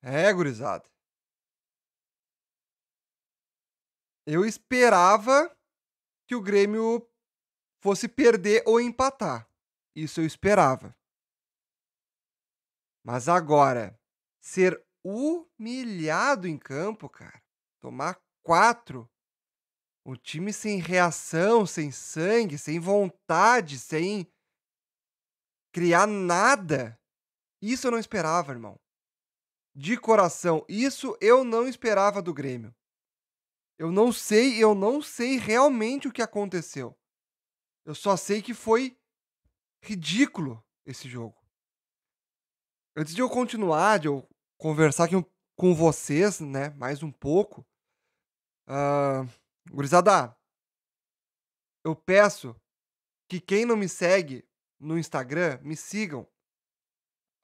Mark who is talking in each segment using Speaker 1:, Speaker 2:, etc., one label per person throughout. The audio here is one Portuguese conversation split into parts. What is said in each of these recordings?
Speaker 1: É, gurizada. Eu esperava que o Grêmio fosse perder ou empatar. Isso eu esperava. Mas agora, ser humilhado em campo, cara, tomar quatro, um time sem reação, sem sangue, sem vontade, sem criar nada, isso eu não esperava, irmão de coração, isso eu não esperava do Grêmio. Eu não sei, eu não sei realmente o que aconteceu. Eu só sei que foi ridículo esse jogo. Antes de eu continuar, de eu conversar aqui com vocês, né, mais um pouco, uh, gurizada, eu peço que quem não me segue no Instagram, me sigam,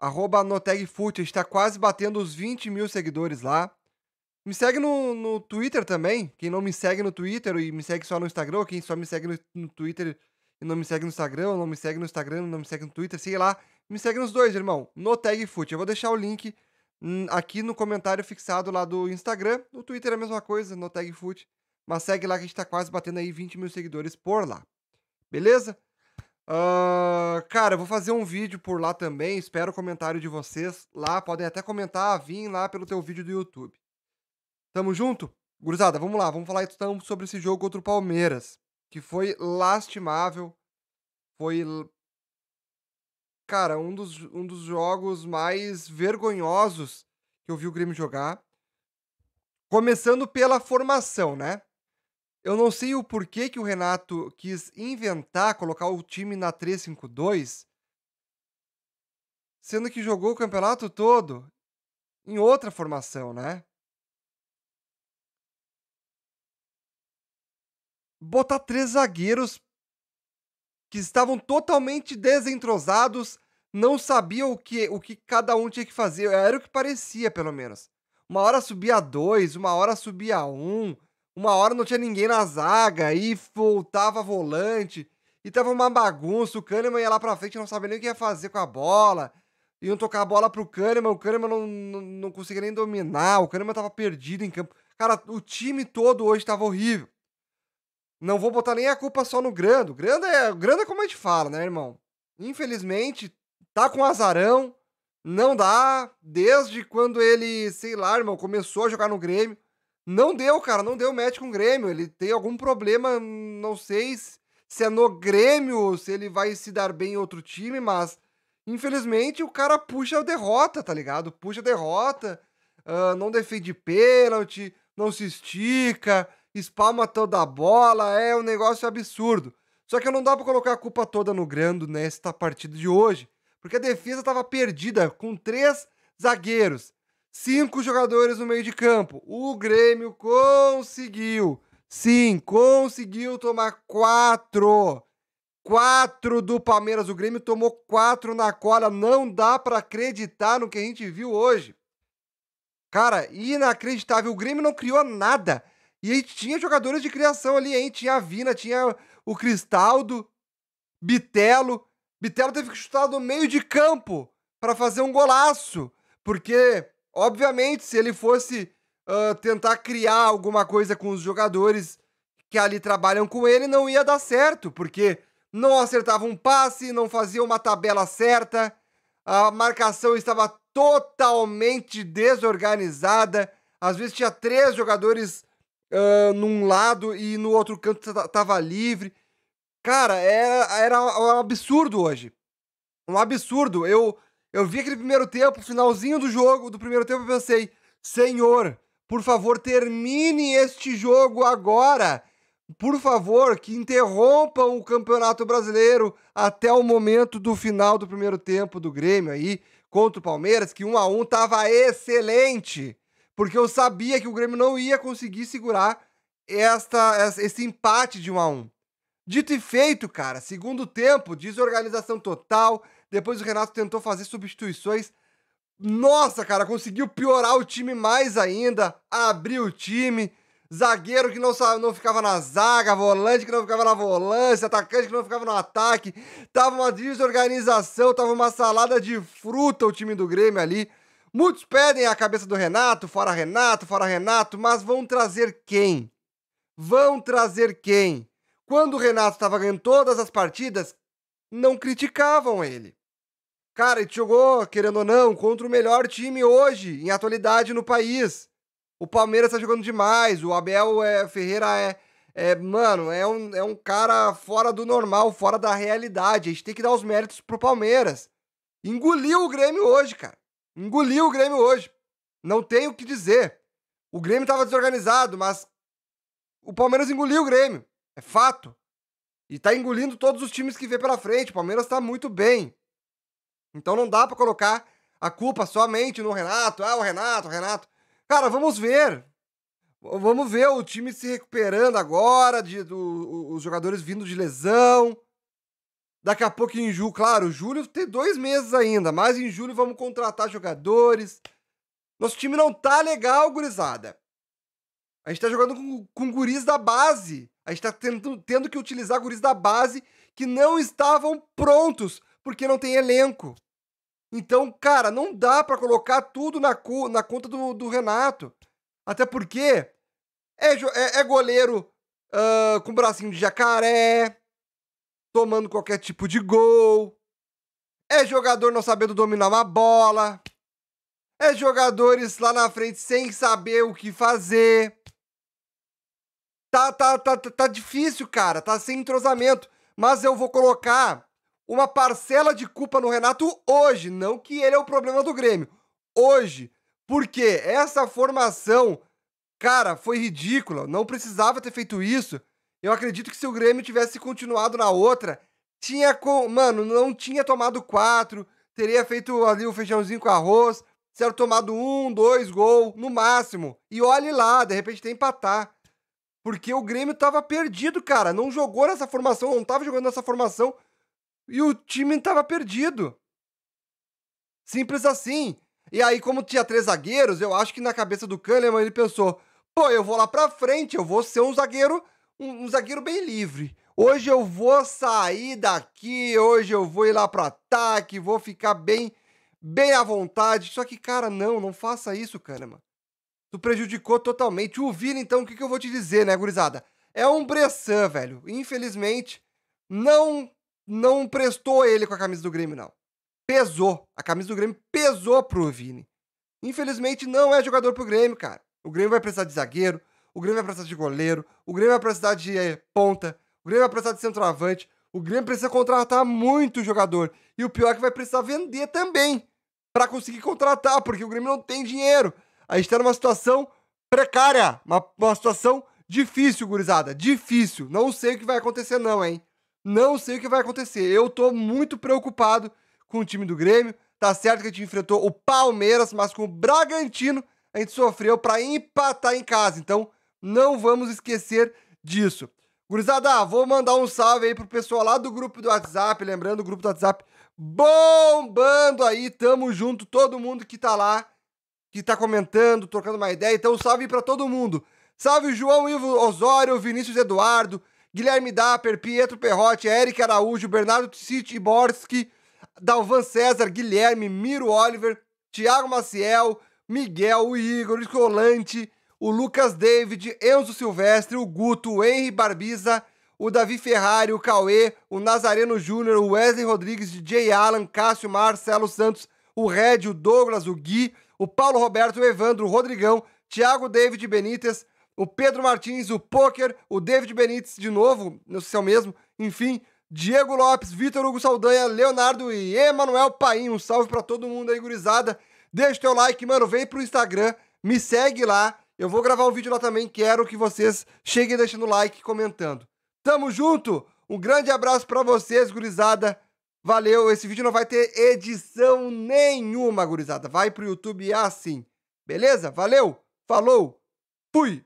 Speaker 1: Arroba NotegFoot, está quase batendo os 20 mil seguidores lá. Me segue no, no Twitter também. Quem não me segue no Twitter e me segue só no Instagram, ou quem só me segue no, no Twitter e não me segue no Instagram, ou não me segue no Instagram, não me segue no Twitter, sei lá. Me segue nos dois, irmão. No TagFoot. Eu vou deixar o link hum, aqui no comentário fixado lá do Instagram. No Twitter é a mesma coisa, no TagFoot. Mas segue lá que a gente tá quase batendo aí 20 mil seguidores por lá. Beleza? Uh, cara, eu vou fazer um vídeo por lá também. Espero o comentário de vocês lá. Podem até comentar, vim lá pelo teu vídeo do YouTube. Tamo junto? Gurizada, vamos lá. Vamos falar então sobre esse jogo contra o Palmeiras. Que foi lastimável. Foi. Cara, um dos, um dos jogos mais vergonhosos que eu vi o Grêmio jogar. Começando pela formação, né? Eu não sei o porquê que o Renato quis inventar colocar o time na 3-5-2, sendo que jogou o campeonato todo em outra formação, né? Botar três zagueiros que estavam totalmente desentrosados, não sabiam o que, o que cada um tinha que fazer. Era o que parecia, pelo menos. Uma hora subia dois, uma hora subia um uma hora não tinha ninguém na zaga, aí voltava volante, e tava uma bagunça, o Kahneman ia lá pra frente, não sabia nem o que ia fazer com a bola, iam tocar a bola pro Kahneman, o Kahneman não, não, não conseguia nem dominar, o Kahneman tava perdido em campo. Cara, o time todo hoje tava horrível. Não vou botar nem a culpa só no Grando. Grando é, o Grando é como a gente fala, né, irmão? Infelizmente, tá com azarão, não dá, desde quando ele, sei lá, irmão, começou a jogar no Grêmio, não deu, cara, não deu match com o Grêmio. Ele tem algum problema, não sei se é no Grêmio, se ele vai se dar bem em outro time, mas infelizmente o cara puxa a derrota, tá ligado? Puxa a derrota, uh, não defende pênalti, não se estica, espalma toda a bola, é um negócio absurdo. Só que não dá para colocar a culpa toda no Grando nesta partida de hoje, porque a defesa estava perdida com três zagueiros. Cinco jogadores no meio de campo. O Grêmio conseguiu. Sim, conseguiu tomar quatro. Quatro do Palmeiras. O Grêmio tomou quatro na cola. Não dá para acreditar no que a gente viu hoje. Cara, inacreditável. O Grêmio não criou nada. E aí tinha jogadores de criação ali, hein? Tinha a Vina, tinha o Cristaldo, Bitelo. Bitelo teve que chutar do meio de campo para fazer um golaço. Porque Obviamente, se ele fosse uh, tentar criar alguma coisa com os jogadores que ali trabalham com ele, não ia dar certo, porque não acertava um passe, não fazia uma tabela certa, a marcação estava totalmente desorganizada. Às vezes tinha três jogadores uh, num lado e no outro canto estava livre. Cara, era, era um absurdo hoje. Um absurdo. Eu eu vi aquele primeiro tempo, finalzinho do jogo, do primeiro tempo, e pensei: Senhor, por favor, termine este jogo agora. Por favor, que interrompam o Campeonato Brasileiro até o momento do final do primeiro tempo do Grêmio aí contra o Palmeiras, que um a um tava excelente, porque eu sabia que o Grêmio não ia conseguir segurar esta esse empate de um a um. Dito e feito, cara, segundo tempo, desorganização total, depois o Renato tentou fazer substituições. Nossa, cara, conseguiu piorar o time mais ainda, abriu o time. Zagueiro que não, não ficava na zaga, volante que não ficava na volância, atacante que não ficava no ataque. Tava uma desorganização, tava uma salada de fruta o time do Grêmio ali. Muitos pedem a cabeça do Renato, fora Renato, fora Renato, mas vão trazer quem? Vão trazer quem? Quando o Renato estava ganhando todas as partidas, não criticavam ele. Cara, ele jogou, querendo ou não, contra o melhor time hoje, em atualidade, no país. O Palmeiras tá jogando demais, o Abel é, Ferreira é, é, Mano, é um, é um cara fora do normal, fora da realidade. A gente tem que dar os méritos pro Palmeiras. Engoliu o Grêmio hoje, cara. Engoliu o Grêmio hoje. Não tem o que dizer. O Grêmio tava desorganizado, mas o Palmeiras engoliu o Grêmio. É fato. E tá engolindo todos os times que vê pela frente. O Palmeiras tá muito bem. Então não dá para colocar a culpa somente no Renato. Ah, o Renato, o Renato. Cara, vamos ver. Vamos ver o time se recuperando agora, de, do, os jogadores vindo de lesão. Daqui a pouco em julho, claro, julho tem dois meses ainda, mas em julho vamos contratar jogadores. Nosso time não tá legal, gurizada. A gente tá jogando com, com guris da base. A gente tá tendo, tendo que utilizar guris da base que não estavam prontos porque não tem elenco. Então, cara, não dá para colocar tudo na, cu, na conta do, do, Renato. Até porque é, é, é goleiro uh, com bracinho de jacaré, tomando qualquer tipo de gol. É jogador não sabendo dominar uma bola. É jogadores lá na frente sem saber o que fazer. Tá, tá, tá, tá, tá difícil, cara. Tá sem entrosamento. Mas eu vou colocar uma parcela de culpa no Renato hoje. Não que ele é o problema do Grêmio. Hoje. Porque essa formação, cara, foi ridícula. Não precisava ter feito isso. Eu acredito que se o Grêmio tivesse continuado na outra, tinha. Com... Mano, não tinha tomado quatro, teria feito ali o feijãozinho com arroz, teria tomado um, dois gol, no máximo. E olhe lá, de repente tem empatar. Porque o Grêmio tava perdido, cara. Não jogou nessa formação, não tava jogando nessa formação. E o time tava perdido. Simples assim. E aí, como tinha três zagueiros, eu acho que na cabeça do Kahneman ele pensou: pô, eu vou lá pra frente, eu vou ser um zagueiro, um, um zagueiro bem livre. Hoje eu vou sair daqui, hoje eu vou ir lá pro ataque, vou ficar bem, bem à vontade. Só que, cara, não, não faça isso, Kahneman. Tu prejudicou totalmente. O Vini, então, o que, que eu vou te dizer, né, gurizada? É um Bressan, velho. Infelizmente, não não prestou ele com a camisa do Grêmio, não. Pesou. A camisa do Grêmio pesou pro Vini. Infelizmente, não é jogador pro Grêmio, cara. O Grêmio vai precisar de zagueiro, o Grêmio vai precisar de goleiro, o Grêmio vai precisar de eh, ponta, o Grêmio vai precisar de centroavante, o Grêmio precisa contratar muito jogador. E o pior é que vai precisar vender também para conseguir contratar, porque o Grêmio não tem dinheiro. A gente tá numa situação precária, uma, uma situação difícil, gurizada, difícil. Não sei o que vai acontecer não, hein? Não sei o que vai acontecer. Eu tô muito preocupado com o time do Grêmio. Tá certo que a gente enfrentou o Palmeiras, mas com o Bragantino a gente sofreu para empatar em casa. Então, não vamos esquecer disso. Gurizada, vou mandar um salve aí pro pessoal lá do grupo do WhatsApp, lembrando o grupo do WhatsApp bombando aí, tamo junto todo mundo que tá lá que está comentando, trocando uma ideia. Então, salve para todo mundo. Salve João Ivo Osório, Vinícius Eduardo, Guilherme Dapper, Pietro Perrotti, Eric Araújo, Bernardo Borski, Dalvan César, Guilherme, Miro Oliver, Tiago Maciel, Miguel, o Igor, o Escolante, o Lucas David, Enzo Silvestre, o Guto, o Henry Barbiza, o Davi Ferrari, o Cauê, o Nazareno Júnior, o Wesley Rodrigues, DJ Alan, Cássio Marcelo Santos, o Red, o Douglas, o Gui, o Paulo Roberto, o Evandro, o Rodrigão, Thiago David Benítez, o Pedro Martins, o Poker, o David Benítez de novo, não sei se é o mesmo, enfim, Diego Lopes, Vitor Hugo Saldanha, Leonardo e Emanuel Paim. Um salve para todo mundo aí, gurizada. Deixa o teu like, mano, vem pro Instagram, me segue lá. Eu vou gravar um vídeo lá também, quero que vocês cheguem deixando like e comentando. Tamo junto! Um grande abraço para vocês, gurizada. Valeu, esse vídeo não vai ter edição nenhuma, gurizada. Vai pro YouTube é assim. Beleza? Valeu, falou, fui!